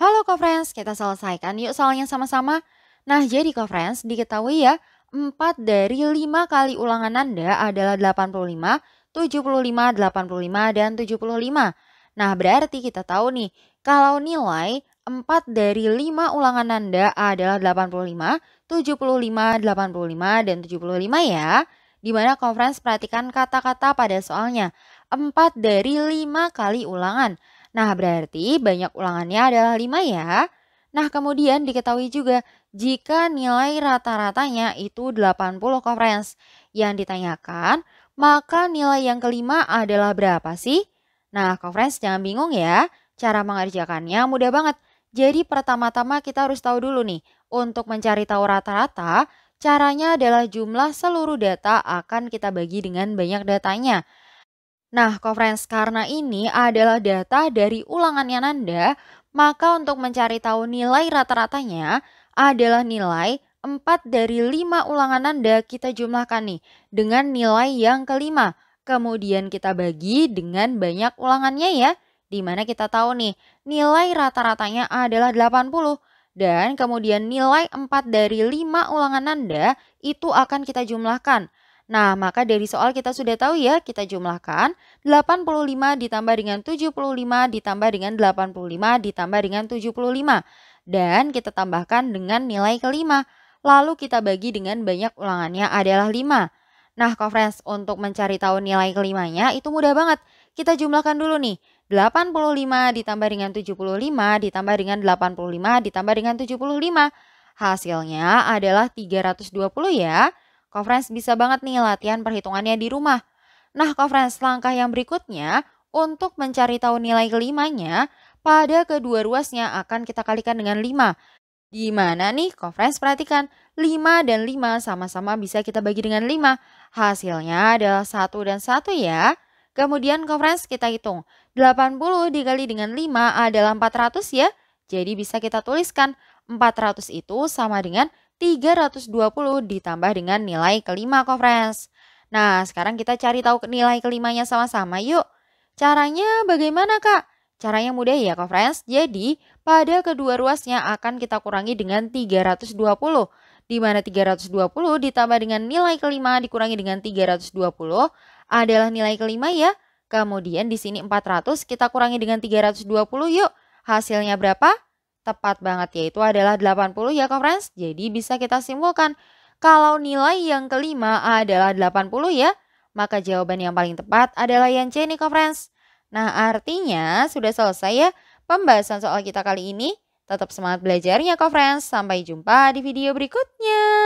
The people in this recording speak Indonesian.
Halo co-friends, kita selesaikan yuk soalnya sama-sama. Nah jadi co-friends, diketahui ya 4 dari 5 kali ulangan Anda adalah 85, 75, 85, dan 75. Nah berarti kita tahu nih, kalau nilai 4 dari 5 ulangan Anda adalah 85, 75, 85, dan 75 ya. Dimana conference perhatikan kata-kata pada soalnya. 4 dari 5 kali ulangan. Nah, berarti banyak ulangannya adalah 5 ya. Nah, kemudian diketahui juga jika nilai rata-ratanya itu 80 coverage yang ditanyakan, maka nilai yang kelima adalah berapa sih? Nah, coverage jangan bingung ya, cara mengerjakannya mudah banget. Jadi pertama-tama kita harus tahu dulu nih, untuk mencari tahu rata-rata, caranya adalah jumlah seluruh data akan kita bagi dengan banyak datanya. Nah, conference karena ini adalah data dari ulangannya Nanda, maka untuk mencari tahu nilai rata-ratanya adalah nilai 4 dari 5 ulangan Nanda kita jumlahkan nih dengan nilai yang kelima. Kemudian kita bagi dengan banyak ulangannya ya, di mana kita tahu nih nilai rata-ratanya adalah 80. Dan kemudian nilai 4 dari 5 ulangan Nanda itu akan kita jumlahkan. Nah, maka dari soal kita sudah tahu ya, kita jumlahkan 85 ditambah dengan 75 ditambah dengan 85 ditambah dengan 75. Dan kita tambahkan dengan nilai kelima. Lalu kita bagi dengan banyak ulangannya adalah 5. Nah, conference untuk mencari tahu nilai kelimanya itu mudah banget. Kita jumlahkan dulu nih. 85 ditambah dengan 75 ditambah dengan 85 ditambah dengan 75. Hasilnya adalah 320 ya. Kak bisa banget nih latihan perhitungannya di rumah. Nah Kak langkah yang berikutnya untuk mencari tahu nilai kelimanya, pada kedua ruasnya akan kita kalikan dengan 5. Gimana nih? Conference perhatikan, 5 dan 5 sama-sama bisa kita bagi dengan 5. Hasilnya adalah 1 dan 1 ya. Kemudian conference kita hitung. 80 dikali dengan 5 adalah 400 ya. Jadi bisa kita tuliskan 400 itu sama dengan 320 ditambah dengan nilai kelima kok friends. Nah sekarang kita cari tahu nilai kelimanya sama-sama yuk. Caranya bagaimana kak? Caranya mudah ya kok friends. Jadi pada kedua ruasnya akan kita kurangi dengan 320 di mana 320 ditambah dengan nilai kelima dikurangi dengan 320 adalah nilai kelima ya. Kemudian di sini 400 kita kurangi dengan 320 yuk. Hasilnya berapa? tepat banget yaitu adalah 80 ya conference. Jadi bisa kita simpulkan kalau nilai yang kelima adalah 80 ya, maka jawaban yang paling tepat adalah yang C nih conference. Nah artinya sudah selesai ya pembahasan soal kita kali ini. Tetap semangat belajarnya conference. Sampai jumpa di video berikutnya.